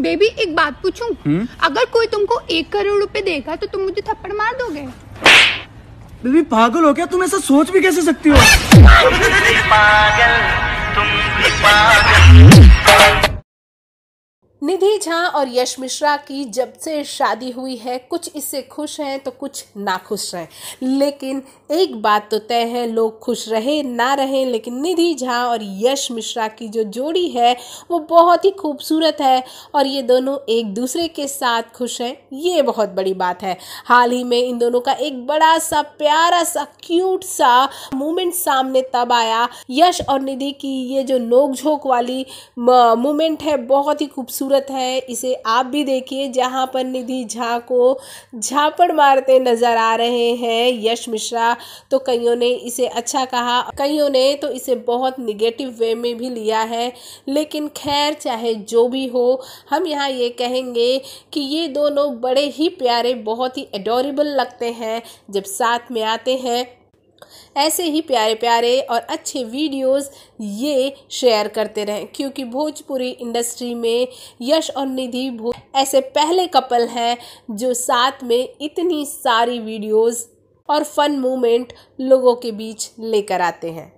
Baby एक बात पूछूं हम्म? अगर कोई तुमको एक करोड़ रुपए देगा तो तुम मुझे थप्पड़ मार दोगे बेबी पागल हो क्या तुम ऐसा सोच भी कैसे सकती हो निधि झा और यश मिश्रा की जब से शादी हुई है कुछ इससे खुश हैं तो कुछ ना खुश हैं लेकिन एक बात तो तय है लोग खुश रहे ना रहें लेकिन निधि झा और यश मिश्रा की जो जोड़ी है वो बहुत ही खूबसूरत है और ये दोनों एक दूसरे के साथ खुश हैं ये बहुत बड़ी बात है हाल ही में इन दोनों का एक बड़ा सा प्यारा सा क्यूट सा मोमेंट सामने तब आया यश और निधि की ये जो नोकझोंक वाली मोमेंट है बहुत ही खूबसूरत खूबसूरत है इसे आप भी देखिए जहाँ पर निधि झा को झापड़ मारते नजर आ रहे हैं यश मिश्रा तो कईयों ने इसे अच्छा कहा कईयों ने तो इसे बहुत निगेटिव वे में भी लिया है लेकिन खैर चाहे जो भी हो हम यहाँ ये कहेंगे कि ये दोनों बड़े ही प्यारे बहुत ही एडोरेबल लगते हैं जब साथ में आते हैं ऐसे ही प्यारे प्यारे और अच्छे वीडियोस ये शेयर करते रहें क्योंकि भोजपुरी इंडस्ट्री में यश और निधि भो ऐसे पहले कपल हैं जो साथ में इतनी सारी वीडियोस और फन मोमेंट लोगों के बीच लेकर आते हैं